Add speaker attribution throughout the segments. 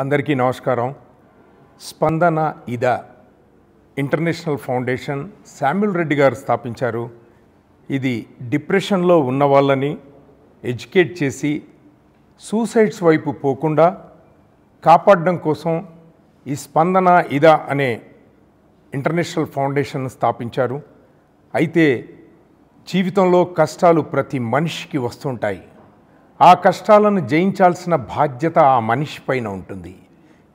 Speaker 1: అందరికీ నమస్కారం స్పందన ఇదా ఇంటర్నేషనల్ ఫౌండేషన్ శామ్యుల్ రెడ్డి గారు స్థాపించారు ఇది డిప్రెషన్లో ఉన్న వాళ్ళని ఎడ్యుకేట్ చేసి సూసైడ్స్ వైపు పోకుండా కాపాడడం కోసం ఈ స్పందన ఇదా అనే ఇంటర్నేషనల్ ఫౌండేషన్ స్థాపించారు అయితే జీవితంలో కష్టాలు ప్రతి మనిషికి వస్తుంటాయి ఆ కష్టాలను జయించాల్సిన బాధ్యత ఆ మనిషి పైన ఉంటుంది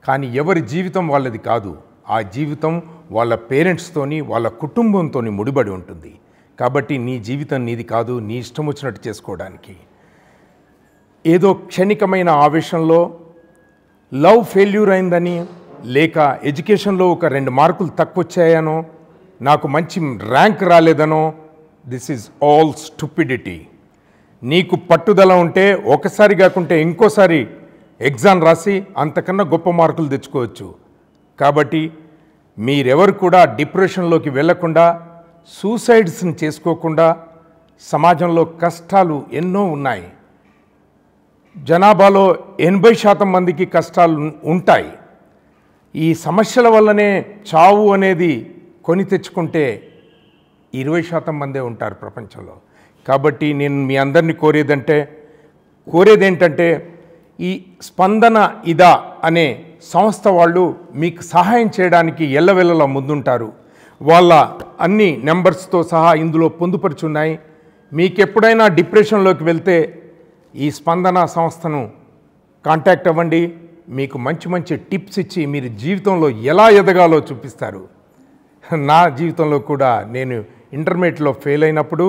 Speaker 1: కానీ ఎవరి జీవితం వాళ్ళది కాదు ఆ జీవితం వాళ్ళ పేరెంట్స్తోని వాళ్ళ కుటుంబంతో ముడిబడి ఉంటుంది కాబట్టి నీ జీవితం నీది కాదు నీ ఇష్టం వచ్చినట్టు చేసుకోవడానికి ఏదో క్షణికమైన ఆవేశంలో లవ్ ఫెయిల్యూర్ అయిందని లేక ఎడ్యుకేషన్లో ఒక రెండు మార్కులు తక్కువ వచ్చాయనో నాకు మంచి ర్యాంక్ రాలేదనో దిస్ ఈజ్ ఆల్ స్టూపిడిటీ నీకు పట్టుదల ఉంటే ఒకసారి కాకుంటే ఇంకోసారి ఎగ్జామ్ రాసి అంతకన్నా గొప్ప మార్కులు తెచ్చుకోవచ్చు కాబట్టి మీరెవరు కూడా డిప్రెషన్లోకి వెళ్లకుండా సూసైడ్స్ని చేసుకోకుండా సమాజంలో కష్టాలు ఎన్నో ఉన్నాయి జనాభాలో ఎనభై శాతం మందికి కష్టాలు ఉంటాయి ఈ సమస్యల వల్లనే చావు అనేది కొని తెచ్చుకుంటే ఇరవై శాతం మందే ఉంటారు ప్రపంచంలో కాబట్టి నేను మీ అందరినీ కోరేదంటే కోరేది ఏంటంటే ఈ స్పందన ఇదా అనే సంస్థ వాళ్ళు మీకు సహాయం చేయడానికి ఎల్లవెల్లలో ముందుంటారు వాళ్ళ అన్ని నెంబర్స్తో సహా ఇందులో పొందుపరుచున్నాయి మీకు ఎప్పుడైనా డిప్రెషన్లోకి వెళ్తే ఈ స్పందన సంస్థను కాంటాక్ట్ అవ్వండి మీకు మంచి మంచి టిప్స్ ఇచ్చి మీరు జీవితంలో ఎలా ఎదగాలో చూపిస్తారు నా జీవితంలో కూడా నేను ఇంటర్మీడియట్లో ఫెయిల్ అయినప్పుడు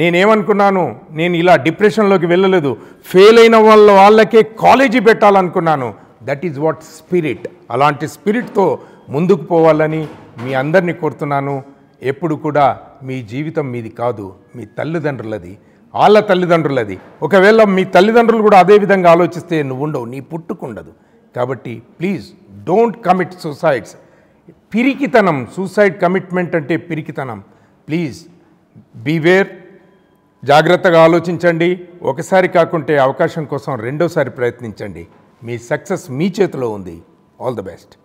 Speaker 1: నేనేమనుకున్నాను నేను ఇలా డిప్రెషన్లోకి వెళ్ళలేదు ఫెయిల్ అయిన వాళ్ళ వాళ్ళకే కాలేజీ పెట్టాలనుకున్నాను దట్ ఈజ్ వాట్ స్పిరిట్ అలాంటి స్పిరిట్తో ముందుకు పోవాలని మీ అందరినీ కోరుతున్నాను ఎప్పుడు కూడా మీ జీవితం మీది కాదు మీ తల్లిదండ్రులది వాళ్ళ తల్లిదండ్రులది ఒకవేళ మీ తల్లిదండ్రులు కూడా అదే విధంగా ఆలోచిస్తే నువ్వు ఉండవు నీ పుట్టుకుండదు కాబట్టి ప్లీజ్ డోంట్ కమిట్ సూసైడ్స్ పిరికితనం సూసైడ్ కమిట్మెంట్ అంటే పిరికితనం ప్లీజ్ బీవేర్ జాగ్రత్తగా ఆలోచించండి ఒకసారి కాకుంటే అవకాశం కోసం రెండోసారి ప్రయత్నించండి మీ సక్సెస్ మీ చేతిలో ఉంది ఆల్ ద బెస్ట్